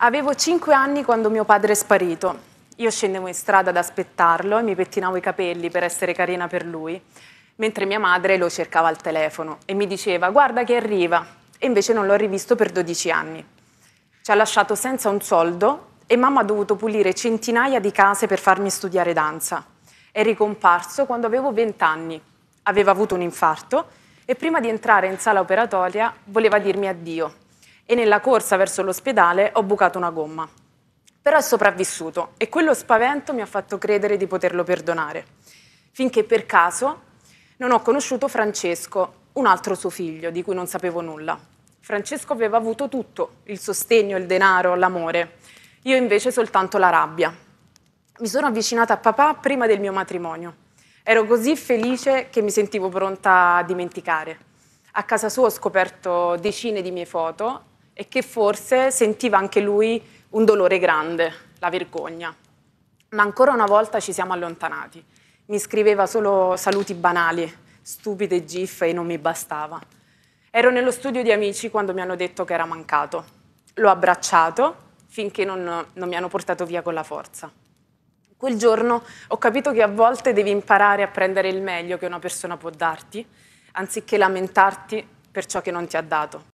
Avevo 5 anni quando mio padre è sparito. Io scendevo in strada ad aspettarlo e mi pettinavo i capelli per essere carina per lui, mentre mia madre lo cercava al telefono e mi diceva guarda che arriva e invece non l'ho rivisto per 12 anni. Ci ha lasciato senza un soldo e mamma ha dovuto pulire centinaia di case per farmi studiare danza. È ricomparso quando avevo 20 anni, aveva avuto un infarto e prima di entrare in sala operatoria voleva dirmi addio e nella corsa verso l'ospedale ho bucato una gomma. Però è sopravvissuto e quello spavento mi ha fatto credere di poterlo perdonare. Finché per caso non ho conosciuto Francesco, un altro suo figlio di cui non sapevo nulla. Francesco aveva avuto tutto, il sostegno, il denaro, l'amore. Io invece soltanto la rabbia. Mi sono avvicinata a papà prima del mio matrimonio. Ero così felice che mi sentivo pronta a dimenticare. A casa sua ho scoperto decine di mie foto e che forse sentiva anche lui un dolore grande, la vergogna. Ma ancora una volta ci siamo allontanati. Mi scriveva solo saluti banali, stupide gif e non mi bastava. Ero nello studio di amici quando mi hanno detto che era mancato. L'ho abbracciato finché non, non mi hanno portato via con la forza. Quel giorno ho capito che a volte devi imparare a prendere il meglio che una persona può darti, anziché lamentarti per ciò che non ti ha dato.